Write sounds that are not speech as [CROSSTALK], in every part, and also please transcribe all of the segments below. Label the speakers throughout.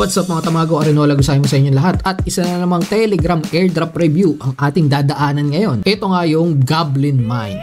Speaker 1: What's up mga tamago, Arenola, gusahin mo sa inyo lahat at isa na namang Telegram airdrop review ang ating dadaanan ngayon. Ito nga yung Goblin Mine.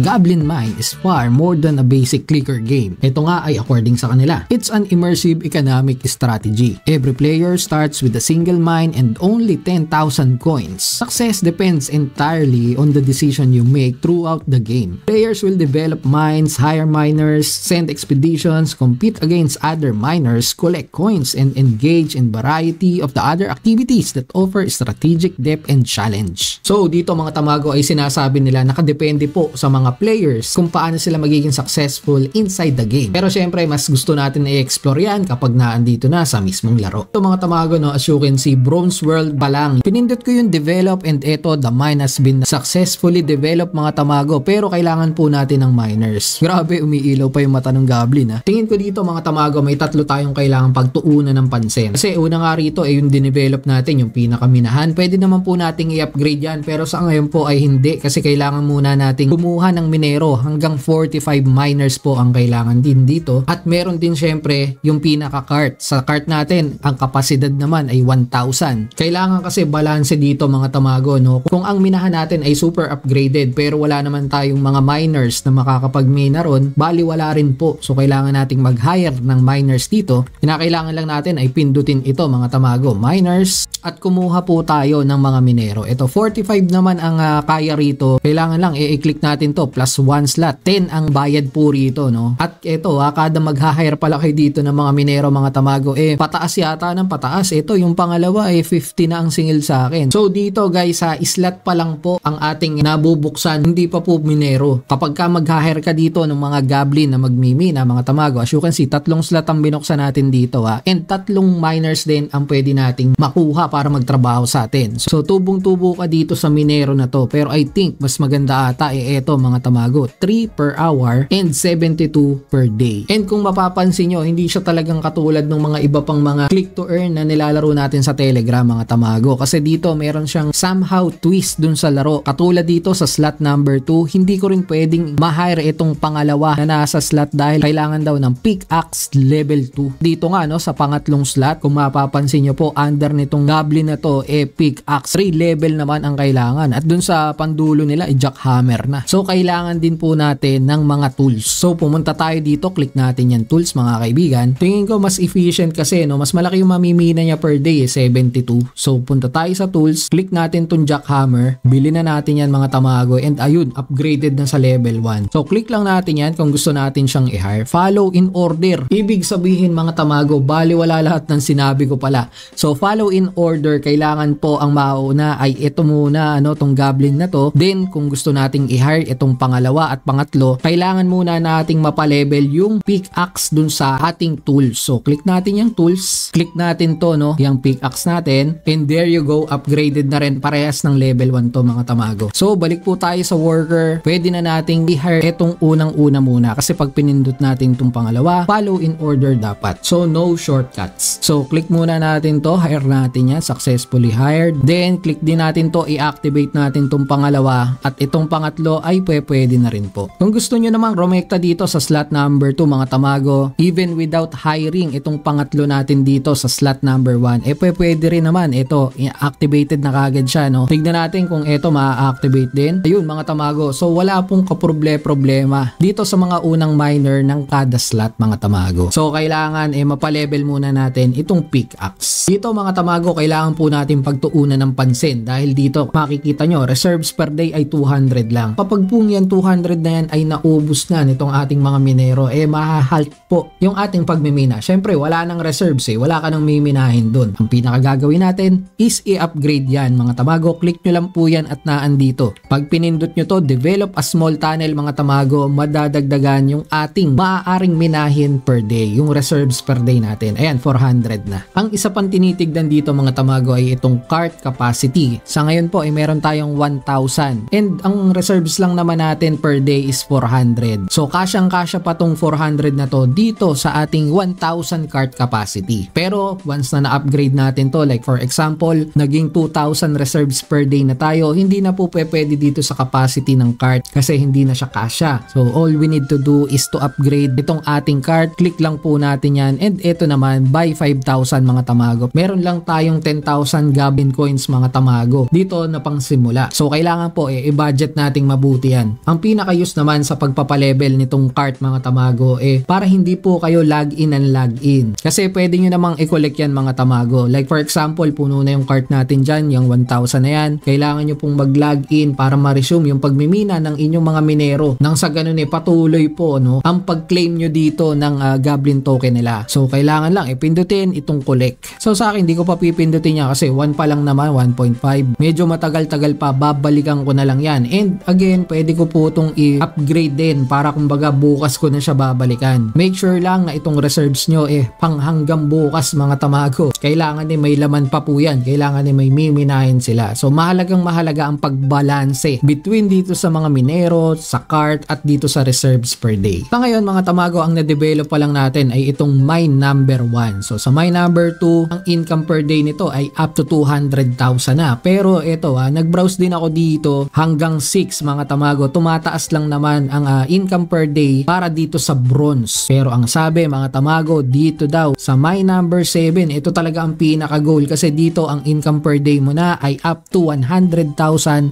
Speaker 1: Goblin Mine is far more than a basic clicker game. Ito nga ay according sa kanila. It's an immersive economic strategy. Every player starts with a single mine and only 10,000 coins. Success depends entirely on the decision you make throughout the game. Players will develop mines, hire miners, send expeditions, compete against other miners, collect coins, and engage in variety of the other activities that offer strategic depth and challenge. So dito mga tamago ay sinasabi nila nakadepende po sa mga mga players kung paano sila magiging successful inside the game. Pero syempre, mas gusto natin i-explore yan kapag naandito na sa mismong laro. Ito mga tamago, no, as you can see, Bronze World pa lang. Pinindot ko yung develop and ito, the mine has been successfully developed mga tamago. Pero kailangan po natin ng miners. [LAUGHS] Grabe, umiilaw pa yung mata ng goblin ha. Tingin ko dito mga tamago, may tatlo tayong kailangan pagtuunan ng pansin. Kasi una nga rito, eh, yung dinevelop natin, yung pinakaminahan. Pwede naman po nating i-upgrade yan. Pero sa ngayon po ay hindi kasi kailangan muna nating kumuha kailangan ng minero. Hanggang 45 miners po ang kailangan din dito. At meron din syempre yung pinaka-cart. Sa cart natin, ang kapasidad naman ay 1,000. Kailangan kasi balance dito mga tamago. No? Kung ang minahan natin ay super upgraded pero wala naman tayong mga miners na makakapag-mina ron, bali wala rin po. So kailangan nating mag-hire ng miners dito. Kinakailangan lang natin ay pindutin ito mga tamago. Miners at kumuha po tayo ng mga minero. Ito 45 naman ang uh, kaya rito. Kailangan lang i-click natin to ito plus 1 slot. 10 ang bayad po rito, no? At ito, ha, kada mag-hire pala kayo dito ng mga minero, mga tamago, eh, pataas yata ng pataas. Ito, yung pangalawa, eh, 50 na ang singil sa akin. So, dito, guys, sa slot pa lang po ang ating nabubuksan. Hindi pa po minero. Kapag ka mag-hire ka dito ng mga goblin na magmimina, mga tamago, as you can see, tatlong slot ang binuksan natin dito, ha? And tatlong miners din ang pwede nating makuha para magtrabaho sa atin. So, tubong-tubo ka dito sa minero na to. Pero I think, mas maganda ata, eh, eto, mga mga tamago. 3 per hour and 72 per day. And kung mapapansin nyo, hindi siya talagang katulad ng mga iba pang mga click to earn na nilalaro natin sa Telegram mga tamago. Kasi dito meron siyang somehow twist dun sa laro. Katulad dito sa slot number 2, hindi ko rin pwedeng ma-hire itong pangalawa na nasa slot dahil kailangan daw ng pickaxe level 2. Dito nga no, sa pangatlong slot, kung mapapansin nyo po, under nitong goblin na to, eh pickaxe 3 level naman ang kailangan. At dun sa pandulo nila, eh jackhammer na. So kailangan kailangan din po natin ng mga tools. So pumunta tayo dito, click natin yung tools mga kaibigan. Tingin ko mas efficient kasi no, mas malaki yung mamimina niya per day eh, 72. So punta tayo sa tools, click natin tong jackhammer, bili na natin yan mga tamago and ayun, upgraded na sa level 1. So click lang natin yan kung gusto natin siyang i-hire. Follow in order. Ibig sabihin mga tamago, bali wala lahat ng sinabi ko pala. So follow in order, kailangan po ang mauna ay ito muna ano, tong goblin na to. Then kung gusto nating i-hire itong yung pangalawa at pangatlo, kailangan muna nating mapalevel yung pickaxe dun sa ating tools. So, click natin yung tools, click natin to, no, yung pickaxe natin, and there you go, upgraded na rin parehas ng level 1 to mga tamago. So, balik po tayo sa worker, pwede na nating i-hire itong unang-una muna kasi pag pinindot natin itong pangalawa, follow in order dapat. So, no shortcuts. So, click muna natin to, hire natin yan, successfully hired. Then, click din natin to, i-activate natin itong pangalawa at itong pangatlo ay pwede pwede na rin po. Kung gusto nyo namang rumekta dito sa slot number 2 mga tamago, even without hiring itong pangatlo natin dito sa slot number 1, eh pwede rin naman ito, activated na kagad siya no. Tignan natin kung ito ma-activate din. Ayun mga tamago, so wala pong kaproble-problema dito sa mga unang miner ng kada slot mga tamago. So kailangan eh mapalevel muna natin itong pickaxe. Dito mga tamago, kailangan po natin pagtuunan ng pansin dahil dito makikita nyo reserves per day ay 200 lang. Kapag pong yan, 200 na yan ay naubos na nitong ating mga minero, eh mahahalt po yung ating pagmimina. syempre wala nang reserves eh, wala ka nang miminahin dun. Ang pinakagagawin natin is i-upgrade yan. Mga tamago, click nyo lang po yan at naandito Pag pinindot nyo to, develop a small tunnel mga tamago, madadagdagan yung ating maaaring minahin per day, yung reserves per day natin. Ayan, 400 na. Ang isa pang tinitigdan dito mga tamago ay itong cart capacity. Sa ngayon po, ay eh, meron tayong 1,000. And ang reserves lang naman naman natin per day is 400. So kasyang kasya pa tong 400 na to dito sa ating 1,000 cart capacity. Pero once na na-upgrade natin to like for example naging 2,000 reserves per day na tayo hindi na po pwede dito sa capacity ng cart kasi hindi na siya kasya. So all we need to do is to upgrade itong ating cart. Click lang po natin yan and ito naman buy 5,000 mga tamago. Meron lang tayong 10,000 Gabin coins mga tamago dito na pang simula. So kailangan po eh, i-budget nating mabuti yan yan. Ang pinaka-use naman sa pagpapalevel nitong cart mga tamago eh para hindi po kayo log in and log in. Kasi pwede nyo namang i-collect yan mga tamago. Like for example, puno na yung cart natin dyan, yung 1,000 na yan. Kailangan nyo pong mag-log in para ma-resume yung pagmimina ng inyong mga minero. Nang sa ganun eh, patuloy po no, ang pag-claim nyo dito ng uh, goblin token nila. So kailangan lang ipindutin eh, itong collect. So sa akin, hindi ko pa pipindutin yan kasi 1 pa lang naman, 1.5. Medyo matagal-tagal pa, babalikan ko na lang yan. And again, pwede pwede ko po itong i-upgrade din para kumbaga bukas ko na siya babalikan. Make sure lang na itong reserves nyo eh pang hanggang bukas mga tamago. Kailangan din may laman pa po yan. Kailangan din may miminahin sila. So mahalagang mahalaga ang pagbalanse between dito sa mga minero, sa cart at dito sa reserves per day. Sa ngayon mga tamago ang na-develop pa lang natin ay itong mine number 1. So sa mine number 2 ang income per day nito ay up to 200,000 na. Pero ito ha, ah, nag-browse din ako dito hanggang 6 mga tamago nagbabago, tumataas lang naman ang uh, income per day para dito sa bronze. Pero ang sabi mga tamago, dito daw sa my number 7, ito talaga ang pinaka goal kasi dito ang income per day mo na ay up to 100,000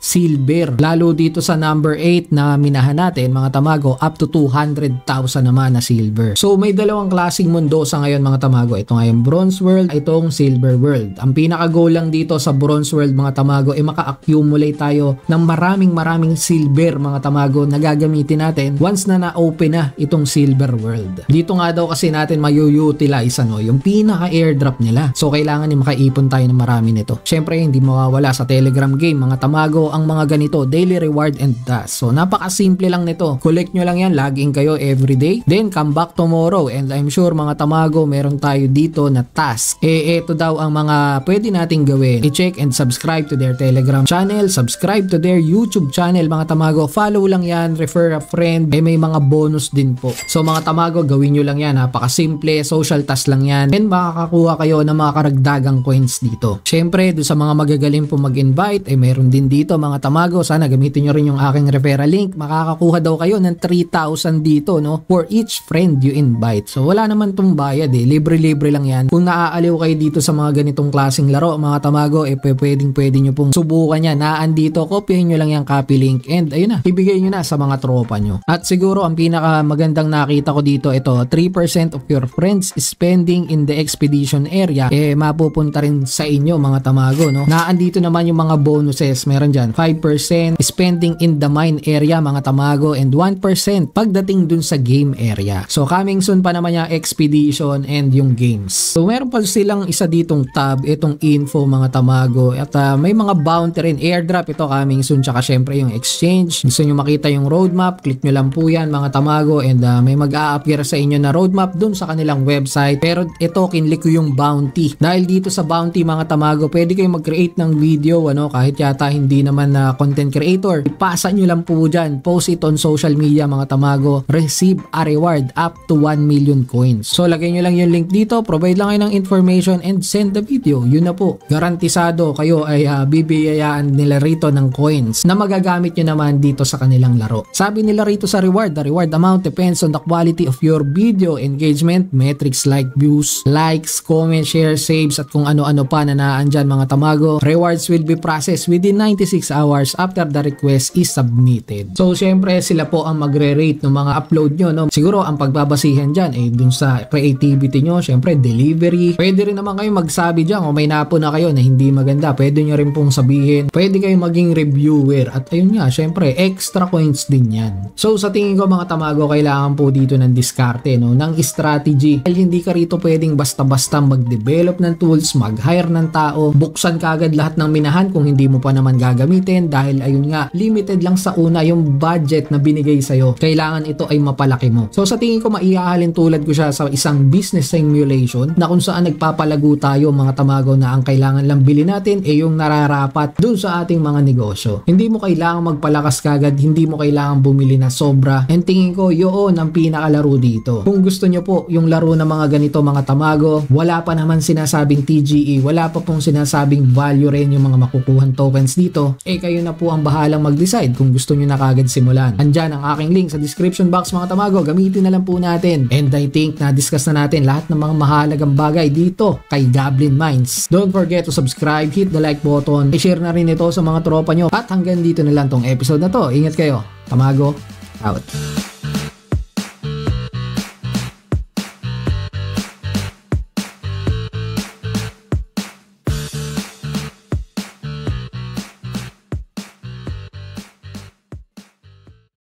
Speaker 1: silver. Lalo dito sa number 8 na minahan natin mga tamago, up to 200,000 naman na silver. So may dalawang klaseng mundo sa ngayon mga tamago. Ito ngayon bronze world, itong silver world. Ang pinaka goal lang dito sa bronze world mga tamago ay maka-accumulate tayo ng maraming maraming silver mga tamago na gagamitin natin once na na-open na itong Silver World. Dito nga daw kasi natin mayu-utilize ano, yung pinaka-airdrop nila. So kailangan ni makaipon tayo ng marami nito. Syempre hindi mawawala sa Telegram game mga tamago ang mga ganito daily reward and task. So napaka-simple lang nito. Collect nyo lang yan, login kayo everyday. Then come back tomorrow and I'm sure mga tamago meron tayo dito na task. Eh ito daw ang mga pwede nating gawin. I-check and subscribe to their Telegram channel, subscribe to their YouTube channel mga tamago, follow lang yan, refer a friend, eh, may mga bonus din po. So mga tamago, gawin nyo lang yan, napakasimple, social task lang yan, and makakakuha kayo ng mga karagdagang coins dito. Siyempre, do sa mga magagaling po mag-invite, eh meron din dito mga tamago, sana gamitin nyo rin yung aking referral link, makakakuha daw kayo ng 3,000 dito, no, for each friend you invite. So wala naman tong bayad eh, libre-libre lang yan. Kung naaaliw kayo dito sa mga ganitong klaseng laro, mga tamago, eh pwedeng pwede nyo pong subukan yan. Naan dito, kopyahin nyo lang yung copy link, and ayun na, Ibigay nyo na sa mga tropa nyo. At siguro ang pinaka magandang nakita ko dito ito, 3% of your friends spending in the expedition area eh mapupunta rin sa inyo mga tamago no. Naandito naman yung mga bonuses. Meron dyan 5% spending in the mine area mga tamago and 1% pagdating dun sa game area. So coming soon pa naman yung expedition and yung games. So meron pa silang isa ditong tab, itong info mga tamago at uh, may mga bounty rin. Airdrop ito coming soon tsaka syempre yung exchange, gusto nyo makita yung roadmap, click nyo lang po yan mga tamago and uh, may mag-a-appear sa inyo na roadmap dun sa kanilang website. Pero ito, kinlik ko yung bounty. Dahil dito sa bounty mga tamago, pwede kayong mag-create ng video ano, kahit yata hindi naman na uh, content creator. Ipasa nyo lang po dyan, post it on social media mga tamago, receive a reward up to 1 million coins. So lagay nyo lang yung link dito, provide lang kayo ng information and send the video. Yun na po, garantisado kayo ay uh, bibiyayaan nila rito ng coins na magagamit nyo naman dito dito sa kanilang laro. Sabi nila rito sa reward, the reward amount depends on the quality of your video engagement, metrics like views, likes, comments, shares, saves at kung ano-ano pa na naandyan mga tamago. Rewards will be processed within 96 hours after the request is submitted. So syempre sila po ang magre-rate ng mga upload nyo. No? Siguro ang pagbabasihan dyan eh dun sa creativity nyo, syempre delivery. Pwede rin naman kayo magsabi dyan kung may napo na kayo na hindi maganda. Pwede nyo rin pong sabihin. Pwede kayo maging reviewer at ayun nga syempre extra coins din yan. So sa tingin ko mga tamago, kailangan po dito ng diskarte, no? ng strategy. Dahil hindi ka rito pwedeng basta-basta mag-develop ng tools, mag-hire ng tao, buksan ka agad lahat ng minahan kung hindi mo pa naman gagamitin dahil ayun nga, limited lang sa una yung budget na binigay sa'yo. Kailangan ito ay mapalaki mo. So sa tingin ko maiahalin tulad ko siya sa isang business simulation na kung saan nagpapalago tayo mga tamago na ang kailangan lang bilhin natin ay eh, yung nararapat dun sa ating mga negosyo. Hindi mo kailangan magpalakas ka kagad, hindi mo kailangan bumili na sobra. And tingin ko, yun ang pinakalaro dito. Kung gusto nyo po yung laro ng mga ganito mga tamago, wala pa naman sinasabing TGE, wala pa pong sinasabing value rin yung mga makukuhan tokens dito, eh kayo na po ang bahalang mag-decide kung gusto nyo na kagad simulan. Andyan ang aking link sa description box mga tamago, gamitin na lang po natin. And I think na-discuss na natin lahat ng mga mahalagang bagay dito kay Goblin Minds. Don't forget to subscribe, hit the like button, i-share na rin ito sa mga tropa nyo at hanggang dito na lang tong episode na to. Ingat kayo. Tamago, out.